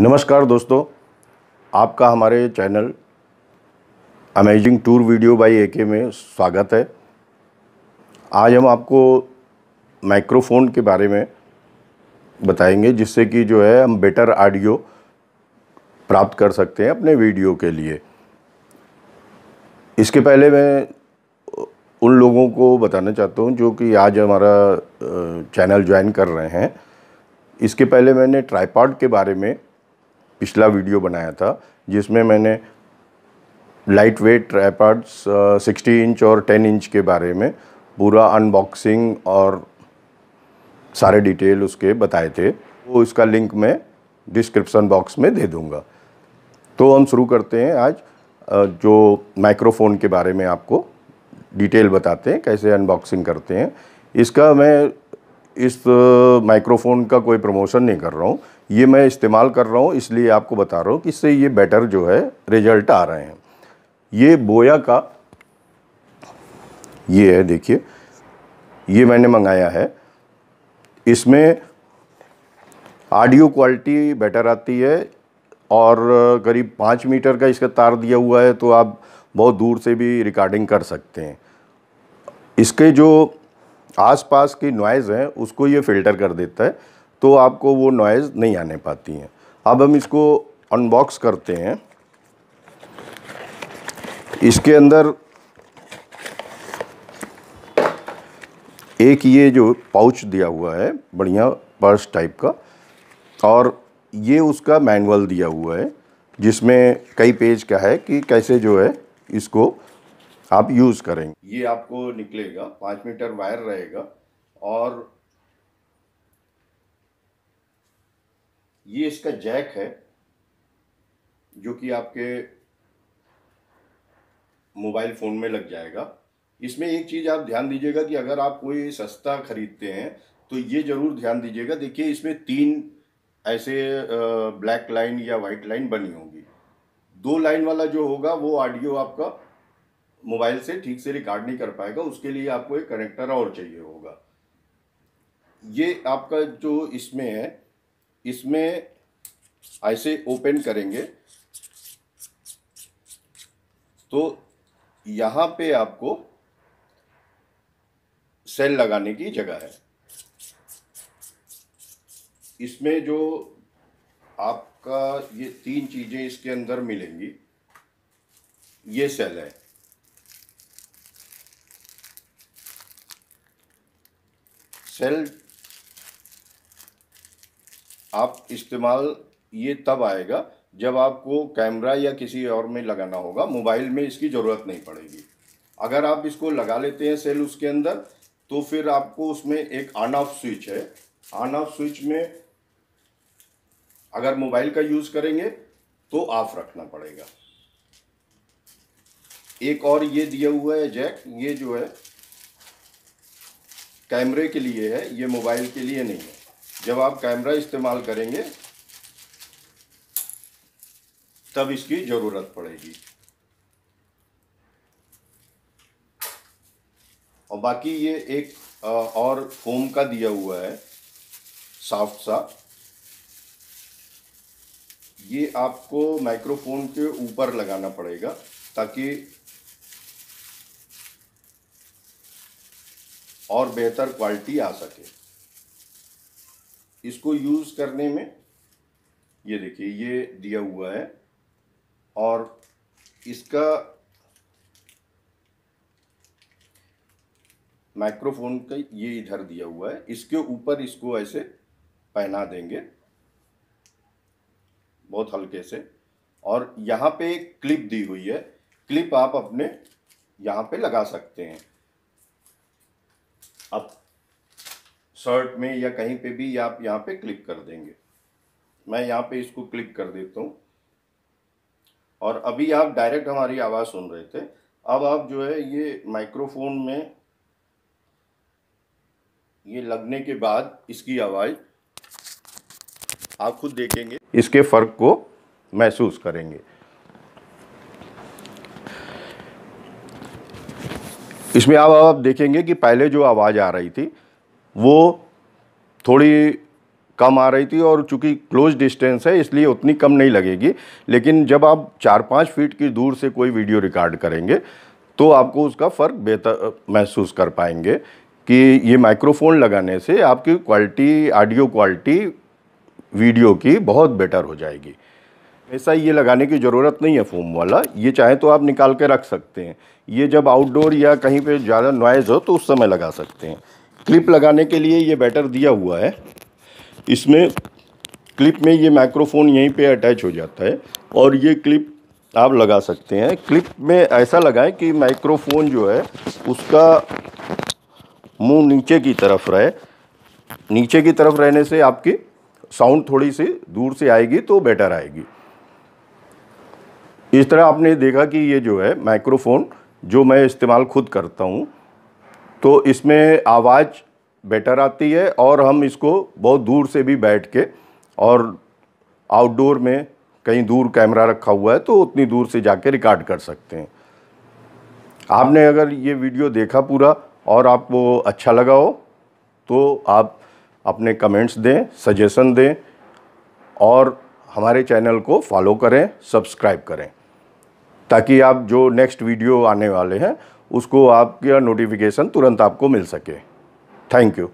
नमस्कार दोस्तों आपका हमारे channel amazing tour video by AK में स्वागत है आज हम आपको माइक्रोफोन के बारे में बताएंगे जिससे कि जो है हम बेटर ऑडियो प्राप्त कर सकते हैं अपने वीडियो के लिए इसके पहले मैं उन लोगों को बताना चाहता हूं जो कि आज हमारा चैनल ज्वाइन कर रहे हैं इसके पहले मैंने ट्राईपॉड के बारे में पिछला वीडियो बनाया था जिसमें मैंने light weight tripods sixty inch और टेन इंच के बारे में पूरा अनबॉक्सिंग और सारे डिटेल उसके बताए थे वो इसका लिंक मैं डिस्क्रिप्सन बॉक्स में दे दूँगा तो हम शुरू करते हैं आज जो माइक्रोफोन के बारे में आपको डिटेल बताते हैं कैसे अनबॉक्सिंग करते हैं इसका मैं इस माइक्रोफोन का कोई प्रमोशन नहीं कर रहा हूँ ये मैं इस्तेमाल कर रहा हूँ इसलिए आपको बता रहा हूँ कि इससे ये बेटर जो है रिजल्ट आ रहे हैं ये बोया का ये है देखिए ये मैंने मंगाया है इसमें ऑडियो क्वालिटी बेटर आती है और करीब पाँच मीटर का इसका तार दिया हुआ है तो आप बहुत दूर से भी रिकॉर्डिंग कर सकते हैं इसके जो आसपास की नॉइज़ है उसको ये फ़िल्टर कर देता है तो आपको वो नॉइज़ नहीं आने पाती हैं अब हम इसको अनबॉक्स करते हैं इसके अंदर एक ये जो पाउच दिया हुआ है बढ़िया पर्स टाइप का और ये उसका मैनुअल दिया हुआ है जिसमें कई पेज का है कि कैसे जो है इसको आप यूज़ करेंगे ये आपको निकलेगा पाँच मीटर वायर रहेगा और ये इसका जैक है जो कि आपके मोबाइल फ़ोन में लग जाएगा इसमें एक चीज़ आप ध्यान दीजिएगा कि अगर आप कोई सस्ता ख़रीदते हैं तो ये ज़रूर ध्यान दीजिएगा देखिए इसमें तीन ऐसे ब्लैक लाइन या वाइट लाइन बनी होगी दो लाइन वाला जो होगा वो ऑडियो आपका मोबाइल से ठीक से रिकॉर्ड नहीं कर पाएगा उसके लिए आपको एक कनेक्टर और चाहिए होगा ये आपका जो इसमें है इसमें ऐसे ओपन करेंगे तो यहाँ पे आपको सेल लगाने की जगह है इसमें जो आपका ये तीन चीज़ें इसके अंदर मिलेंगी ये सेल है सेल आप इस्तेमाल ये तब आएगा जब आपको कैमरा या किसी और में लगाना होगा मोबाइल में इसकी ज़रूरत नहीं पड़ेगी अगर आप इसको लगा लेते हैं सेल उसके अंदर तो फिर आपको उसमें एक ऑन ऑफ स्विच है ऑन ऑफ स्विच में अगर मोबाइल का यूज़ करेंगे तो ऑफ रखना पड़ेगा एक और ये दिया हुआ है जैक ये जो है कैमरे के लिए है ये मोबाइल के लिए नहीं है जब आप कैमरा इस्तेमाल करेंगे तब इसकी ज़रूरत पड़ेगी और बाकी ये एक और फोम का दिया हुआ है सॉफ्ट सा ये आपको माइक्रोफोन के ऊपर लगाना पड़ेगा ताकि और बेहतर क्वालिटी आ सके इसको यूज़ करने में ये देखिए ये दिया हुआ है और इसका माइक्रोफोन का ये इधर दिया हुआ है इसके ऊपर इसको ऐसे पहना देंगे बहुत हल्के से और यहाँ पे एक क्लिप दी हुई है क्लिप आप अपने यहाँ पे लगा सकते हैं अब शर्ट में या कहीं पे भी आप यहाँ पे क्लिक कर देंगे मैं यहाँ पे इसको क्लिक कर देता हूँ और अभी आप डायरेक्ट हमारी आवाज़ सुन रहे थे अब आप जो है ये माइक्रोफोन में ये लगने के बाद इसकी आवाज़ आप खुद देखेंगे इसके फ़र्क को महसूस करेंगे इसमें अब आप, आप देखेंगे कि पहले जो आवाज़ आ रही थी वो थोड़ी कम आ रही थी और चूंकि क्लोज डिस्टेंस है इसलिए उतनी कम नहीं लगेगी लेकिन जब आप चार पाँच फीट की दूर से कोई वीडियो रिकॉर्ड करेंगे तो आपको उसका फ़र्क बेहतर महसूस कर पाएंगे कि ये माइक्रोफोन लगाने से आपकी क्वालिटी ऑडियो क्वालिटी वीडियो की बहुत बेटर हो जाएगी ऐसा ये लगाने की ज़रूरत नहीं है फोम वाला ये चाहे तो आप निकाल के रख सकते हैं ये जब आउटडोर या कहीं पे ज़्यादा नॉइज़ हो तो उस समय लगा सकते हैं क्लिप लगाने के लिए ये बैटर दिया हुआ है इसमें क्लिप में ये माइक्रोफोन यहीं पे अटैच हो जाता है और ये क्लिप आप लगा सकते हैं क्लिप में ऐसा लगाएं कि माइक्रोफोन जो है उसका मुंह नीचे की तरफ रहे नीचे की तरफ रहने से आपकी साउंड थोड़ी सी दूर से आएगी तो बेटर आएगी इस तरह आपने देखा कि ये जो है माइक्रोफोन जो मैं इस्तेमाल खुद करता हूँ तो इसमें आवाज़ बेटर आती है और हम इसको बहुत दूर से भी बैठ के और आउटडोर में कहीं दूर कैमरा रखा हुआ है तो उतनी दूर से जाके रिकॉर्ड कर सकते हैं आपने अगर ये वीडियो देखा पूरा और आपको अच्छा लगा हो तो आप अपने कमेंट्स दें सजेशन दें और हमारे चैनल को फॉलो करें सब्सक्राइब करें ताकि आप जो नेक्स्ट वीडियो आने वाले हैं उसको आपका नोटिफिकेशन तुरंत आपको मिल सके थैंक यू